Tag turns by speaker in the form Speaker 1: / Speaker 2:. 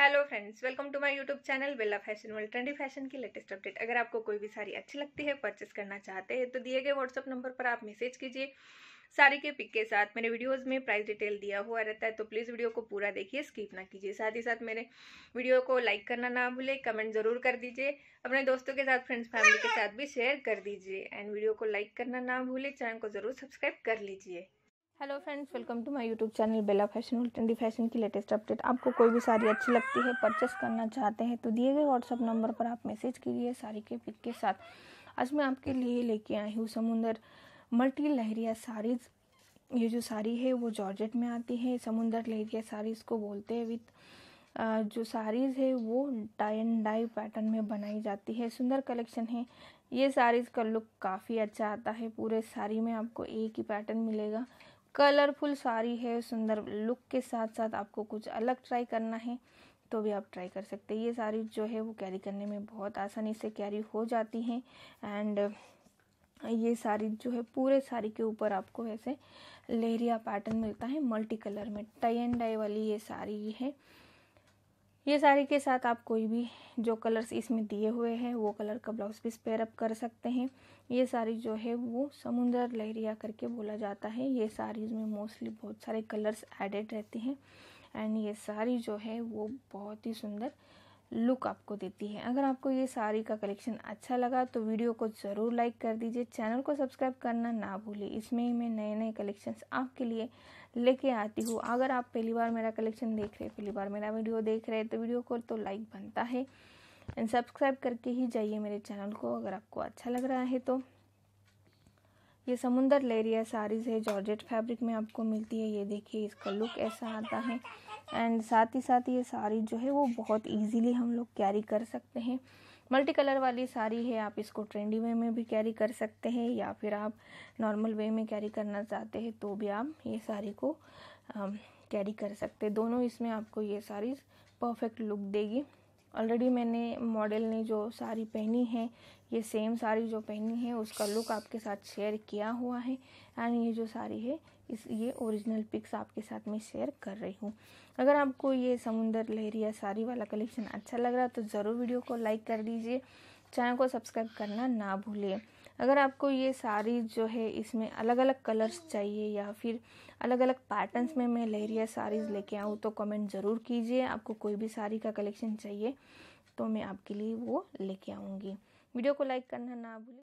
Speaker 1: hello friends welcome to my YouTube channel Bela fashion world trendy fashion की latest update अगर आपको कोई भी साड़ी अच्छी लगती है परचेस करना चाहते हैं तो दिए गए व्हाट्सअप नंबर पर आप मैसेज कीजिए साड़ी के पिक के साथ मेरे वीडियोस में प्राइस डिटेल दिया हुआ रहता है तो प्लीज़ वीडियो को पूरा देखिए स्किप ना कीजिए साथ ही साथ मेरे वीडियो को लाइक करना ना भूले कमेंट ज़रूर कर दीजिए अपने दोस्तों के साथ फ्रेंड्स फैमिली के साथ भी शेयर कर दीजिए एंड वीडियो को लाइक करना ना भूले चैनल को ज़रूर सब्सक्राइब कर लीजिए hello friends welcome to my YouTube channel Bela fashion trendy fashion की लेटेस्ट अपडेट आपको कोई भी साड़ी अच्छी लगती है परचेस करना चाहते हैं तो दिए गए व्हाट्सअप नंबर पर आप मैसेज कीजिए साड़ी के पिक के साथ आज मैं आपके लिए लेके आई हूँ समुंदर मल्टी लहरिया साड़ीज़ ये जो साड़ी है वो जॉर्जेट में आती है समुंदर लहरिया साड़ीज़ को बोलते हैं विथ जो साड़ीज़ है वो डाई एंड डाई पैटर्न में बनाई जाती है सुंदर कलेक्शन है ये साड़ीज़ का लुक काफ़ी अच्छा आता है पूरे साड़ी में आपको एक ही पैटर्न मिलेगा कलरफुल साड़ी है सुंदर लुक के साथ साथ आपको कुछ अलग ट्राई करना है तो भी आप ट्राई कर सकते हैं ये साड़ी जो है वो कैरी करने में बहुत आसानी से कैरी हो जाती हैं एंड ये साड़ी जो है पूरे साड़ी के ऊपर आपको ऐसे लहरिया पैटर्न मिलता है मल्टी कलर में टाई एंड डाई वाली ये साड़ी है ये साड़ी के साथ आप कोई भी जो कलर्स इसमें दिए हुए हैं वो कलर का ब्लाउज पीस पेयरअप कर सकते हैं ये साड़ी जो है वो समुंदर लहरिया करके बोला जाता है ये साड़ीज़ में मोस्टली बहुत सारे कलर्स एडेड रहते हैं एंड ये साड़ी जो है वो बहुत ही सुंदर लुक आपको देती है अगर आपको ये साड़ी का कलेक्शन अच्छा लगा तो वीडियो को ज़रूर लाइक कर दीजिए चैनल को सब्सक्राइब करना ना भूलिए इसमें ही मैं नए नए कलेक्शंस आपके लिए लेके आती हूँ अगर आप पहली बार मेरा कलेक्शन देख रहे हैं पहली बार मेरा वीडियो देख रहे हैं तो वीडियो को तो लाइक बनता है एंड सब्सक्राइब करके ही जाइए मेरे चैनल को अगर आपको अच्छा लग रहा है तो ये समुंदर लेरिया साड़ीज़ है जॉर्जेट फैब्रिक में आपको मिलती है ये देखिए इसका लुक ऐसा आता है एंड साथ ही साथ ये साड़ी जो है वो बहुत इजीली हम लोग कैरी कर सकते हैं मल्टी कलर वाली साड़ी है आप इसको ट्रेंडी वे में भी कैरी कर सकते हैं या फिर आप नॉर्मल वे में कैरी करना चाहते हैं तो भी आप ये साड़ी को कैरी कर सकते हैं दोनों इसमें आपको ये साड़ी परफेक्ट लुक देगी ऑलरेडी मैंने मॉडल ने जो साड़ी पहनी है ये सेम साड़ी जो पहनी है उसका लुक आपके साथ शेयर किया हुआ है एंड ये जो साड़ी है इस ये ओरिजिनल पिक्स आपके साथ में शेयर कर रही हूँ अगर आपको ये समुंदर लहरिया साड़ी वाला कलेक्शन अच्छा लग रहा है तो ज़रूर वीडियो को लाइक कर दीजिए चैनल को सब्सक्राइब करना ना भूलें अगर आपको ये साड़ी जो है इसमें अलग अलग कलर्स चाहिए या फिर अलग अलग पैटर्न्स में मैं लहरिया साड़ीज़ लेके आऊँ तो कमेंट ज़रूर कीजिए आपको कोई भी साड़ी का कलेक्शन चाहिए तो मैं आपके लिए वो लेके आऊँगी वीडियो को लाइक करना ना भूलें